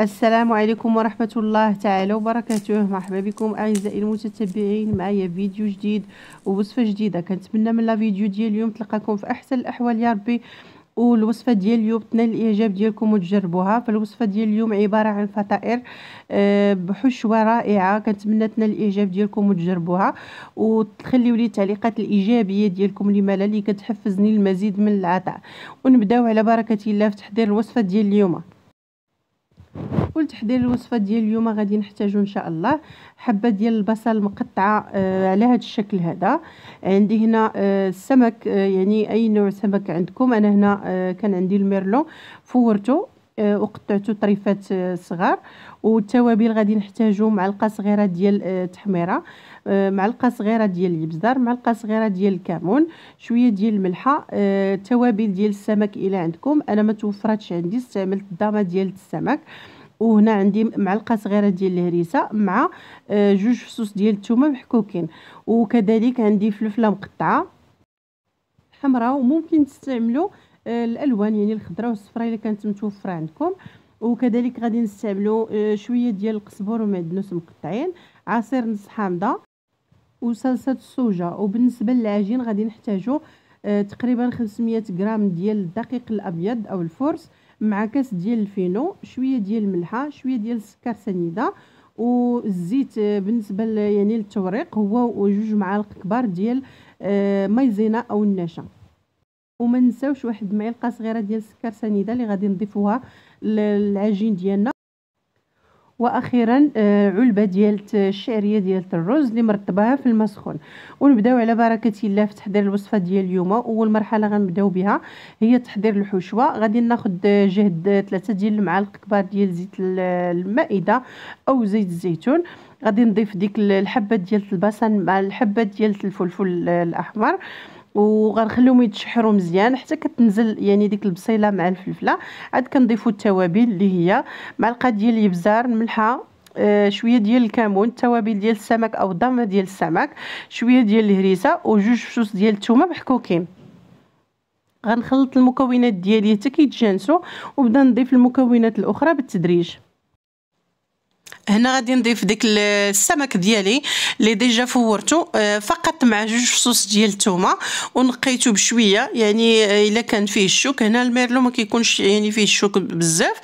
السلام عليكم ورحمة الله تعالى وبركاته مرحبا بكم أعزائي المتتبعين معايا فيديو جديد ووصفة جديدة كنتمنى من لا فيديو ديال اليوم تلقاكم في أحسن الأحوال يا ربي والوصفه ديال اليوم تنال الاعجاب ديالكم وتجربوها فالوصفه ديال اليوم عباره عن فطائر آه، بحشوه رائعه كنتمنى تنال الاعجاب ديالكم وتجربوها وتخليو لي التعليقات الايجابيه ديالكم لما لا اللي كتحفزني المزيد من العطاء ونبداو على بركه الله في تحضير الوصفه ديال اليوم ولتحضير الوصفه ديال اليوم غادي نحتاجو ان شاء الله حبه ديال البصل مقطعه آه على هذا الشكل هذا عندي هنا آه السمك آه يعني اي نوع سمك عندكم انا هنا آه كان عندي الميرلو فورته وقطعتو آه، طريفات آه، صغار والتوابل غادي نحتاجو معلقه صغيره ديال التحميره آه، معلقه صغيره ديال الابزار معلقه صغيره ديال الكمون شويه ديال الملحه التوابل ديال السمك الى عندكم انا ما توفرتش عندي استعملت الضامه ديال السمك وهنا عندي معلقه صغيره ديال الهريسه مع جوج فصوص ديال الثومه محكوكين وكذلك عندي فلفله مقطعه حمراء وممكن تستعملوا آه، الالوان يعني الخضراء والصفراء اللي كانت متوفره عندكم وكذلك غادي نستعملوا آه، شويه ديال القزبر ومعدنوس مقطعين عصير نص حامضه وصلصه الصوجه وبالنسبه للعجين غادي نحتاجوا آه، تقريبا 500 غرام ديال الدقيق الابيض او الفورس مع كاس ديال الفينو شويه ديال الملحه شويه ديال السكر سنيده والزيت بالنسبه يعني للتوريق هو جوج معالق كبار ديال مايزينا او النشا وما نساوش واحد المعلقه صغيره ديال السكر سنيده اللي غادي نضيفوها للعجين ديالنا واخيرا آه، علبه ديال الشعريه ديال الرز اللي مرطباها في الماء سخون ونبداو على بركه الله في تحضير الوصفه ديال اليوم اول مرحله غنبداو بها هي تحضير الحشوه غادي ناخذ آه، جهد ثلاثه ديال المعالق كبار ديال زيت المائده او زيت الزيتون غادي نضيف ديك الحبه ديال البصل مع الحبه ديال الفلفل الاحمر وغنخليهم يتشحروا مزيان حتى كتنزل يعني ديك البصيله مع الفلفله عاد كنضيفوا التوابل اللي هي معلقه ديال الابزار الملحه آه شويه ديال الكمون التوابل ديال السمك او الضمه ديال السمك شويه ديال الهريسه وجوج فصوص ديال الثومه محكوكين غنخلط المكونات ديالي حتى كيتجانسوا وبدا نضيف المكونات الاخرى بالتدريج هنا غادي نضيف ديك السمك ديالي اللي ديجا فورته آه، فقط مع جوج فصوص ديال الثومه ونقيته بشويه يعني آه، الا كان فيه الشوك هنا الميرلو ما كيكونش يعني فيه الشوك بزاف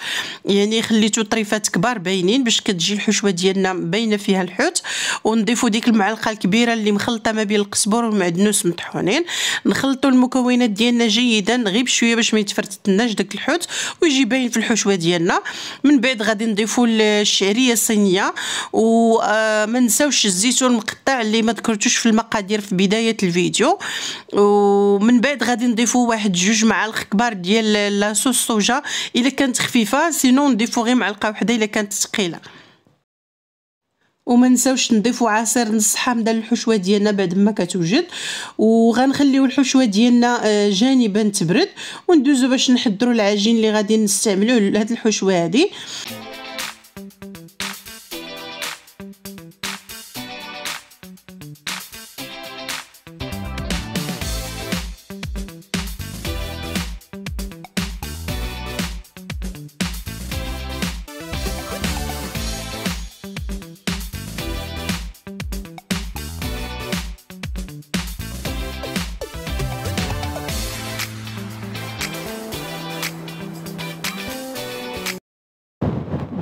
يعني خليته طريفات كبار باينين باش كتجي الحشوه ديالنا باينه فيها الحوت ونضيفوا ديك المعلقه الكبيره اللي مخلطه ما بين القزبر والمعدنوس مطحونين نخلطوا المكونات ديالنا جيدا غير بشويه باش ما يتفرتتناش داك الحوت ويجي باين في الحشوه ديالنا من بعد غادي نضيفوا الشعريه الصينيه وما آه، نساوش الزيتون المقطع اللي ما ذكرتوش في المقادير في بدايه الفيديو ومن بعد غادي نضيفوا واحد جوج معالق كبار ديال لاصوص صوجا الا كانت خفيفه سينو نضيفوا غير معلقه وحده الا كانت ثقيله وما نساوش نضيفوا عصير نص حامضه للحشوه ديالنا بعد ما كتوجد وغنخليو الحشوه ديالنا آه، جانبا تبرد وندوزو باش نحضروا العجين اللي غادي نستعملوه لهاد الحشوه هذه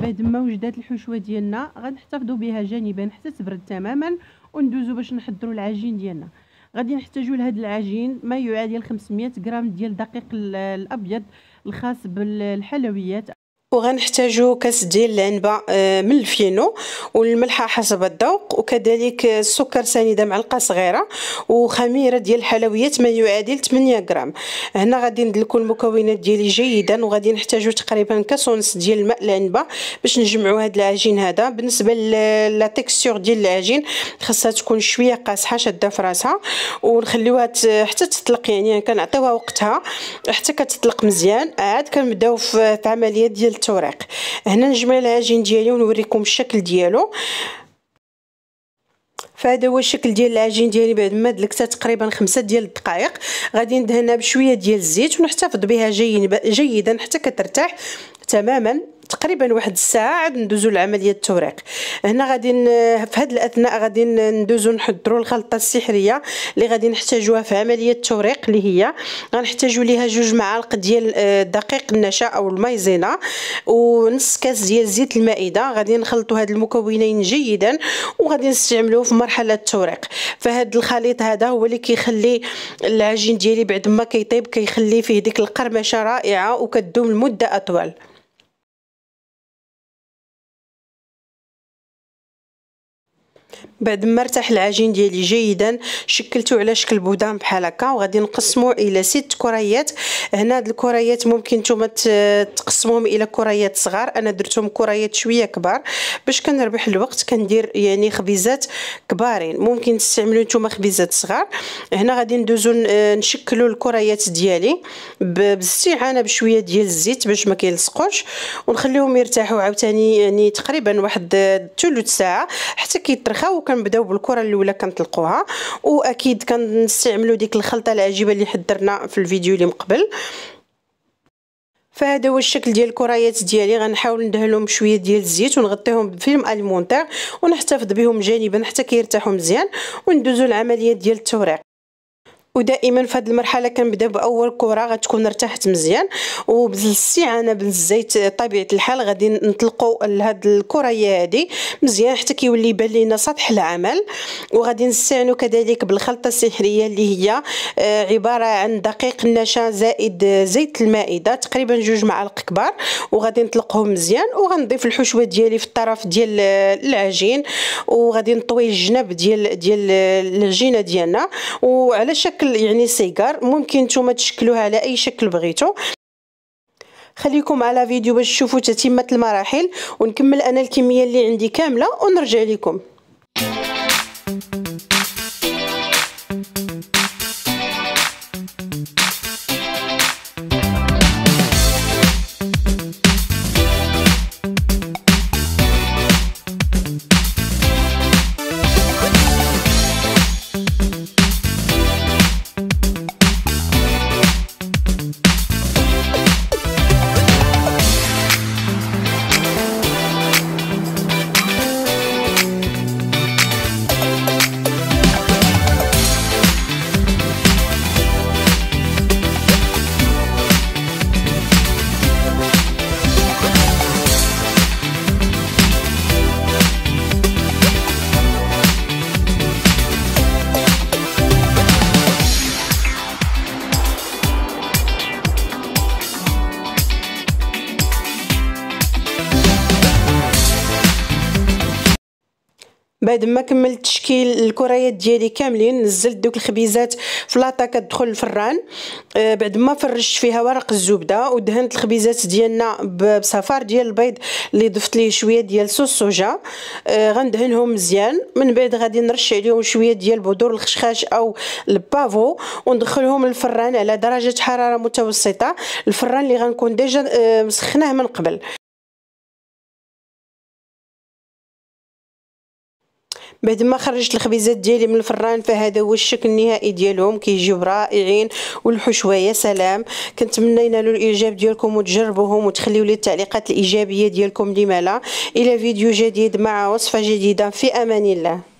بعد ما وجدات الحشوه ديالنا غنحتفظوا بها جانبا حتى تبرد تماما وندوزو باش نحضروا العجين ديالنا غادي نحتاجوا لهذا العجين ما يعادل 500 غرام ديال الدقيق الابيض الخاص بالحلويات وغنحتاجو كاس ديال العنبه آه، من الفينو والملحه حسب الذوق وكذلك السكر سنيده معلقه صغيره وخميره ديال الحلويات ما يعادل 8 غرام هنا غادي ندلكو المكونات ديالي جيدا وغادي نحتاجو تقريبا كاس ونص ديال الماء العنبه باش نجمعو هاد العجين هذا بالنسبه لا تيكستور ديال العجين خاصها تكون شويه قاصحه شاده في راسها ونخليوها حتى تطلق يعني كنعطيوها وقتها حتى كتطلق مزيان عاد كنبداو في عمليه ديال التوريق هنا نجمع العجين ديالي ونوريكم الشكل ديالو فهذا هو الشكل ديال العجين ديالي بعد ما دلكته تقريبا خمسة ديال الدقائق غادي ندهنها بشويه ديال الزيت ونحتفظ بها جيدا حتى كترتاح تماما تقريبا واحد الساعه عاد ندوزو لعمليه التوريق هنا غادي في هاد الاثناء غادي ندوزو نحضروا الخلطه السحريه اللي غادي نحتاجوها في عمليه التوريق اللي هي غنحتاجو ليها جوج معالق ديال آه، دقيق النشا او المايزينا ونص كاس ديال زيت المائده غادي نخلطوا هاد المكونين جيدا وغادي نستعملوه في مرحله التوريق فهاد الخليط هذا هو اللي كيخلي العجين ديالي بعد ما كيطيب كيخلي فيه ديك القرمشه رائعه وكتدوم لمده اطول بعد ما ارتاح العجين ديالي جيدا شكلته على شكل بودان بحال هكا وغادي نقسمه الى ست كريات هنا هاد الكريات ممكن نتوما تقسموهم الى كريات صغار انا درتهم كريات شويه كبار باش كنربح الوقت كندير يعني خبيزات كبارين ممكن تستعملوا نتوما خبيزات صغار هنا غادي ندوزو نشكلوا الكريات ديالي بالاستعانه بشويه ديال الزيت باش ما كيلصقوش ونخليهم يرتاحوا عاوتاني يعني تقريبا واحد ثلث ساعه حتى كيترخاو كنبداو بالكره الاولى كنطلقوها واكيد كنستعملوا ديك الخلطه العجيبه اللي حضرنا في الفيديو اللي مقبل فهذا هو الشكل ديال الكريات ديالي غنحاول ندهلهم شويه ديال الزيت ونغطيهم بفيلم المونتير ونحتفظ بهم جانبا حتى كيرتاحوا مزيان وندوزوا العمليه ديال التوريق ودائما في هذه المرحله كنبدا باول كره غتكون ارتاحت مزيان وبالاستعانه بالزيت طبيعه الحال غادي نطلقوا لهاد الكريه هادي مزيان حتى كيولي يبان لينا سطح العمل وغادي نستعانوا كذلك بالخلطه السحريه اللي هي آه، عباره عن دقيق النشا زائد زيت المائده تقريبا جوج معالق كبار وغادي نطلقهم مزيان وغنضيف الحشوه ديالي في الطرف ديال العجين وغادي نطوي الجناب ديال ديال العجينه ديالنا وعلى شكل شكل يعني سيجار ممكن نتوما تشكلوها على اي شكل بغيتو خليكم على فيديو باش تشوفوا تتمه المراحل ونكمل انا الكميه اللي عندي كامله ونرجع لكم بعد ما كملت تشكيل الكريات ديالي كاملين نزلت دوك الخبيزات في لاطا كتدخل الفران آه، بعد ما فرشت فيها ورق الزبده ودهنت الخبيزات ديالنا بصفار ديال البيض اللي ضفت ليه شويه ديال صوص سوجا آه، غندهنهم مزيان من بعد غادي نرش عليهم شويه ديال بذور الخشخاش او البافو وندخلهم الفران على درجه حراره متوسطه الفران اللي غنكون ديجا آه، مسخناه من قبل بعد ما خرجت الخبيزات ديالي من الفران فهذا هو الشكل النهائي ديالهم كيجيو رائعين والحشوه يا سلام كنتمنى ينالوا الاعجاب ديالكم وتجربوهم وتخليوا لي التعليقات الايجابيه ديالكم لما لا الى فيديو جديد مع وصفه جديده في امان الله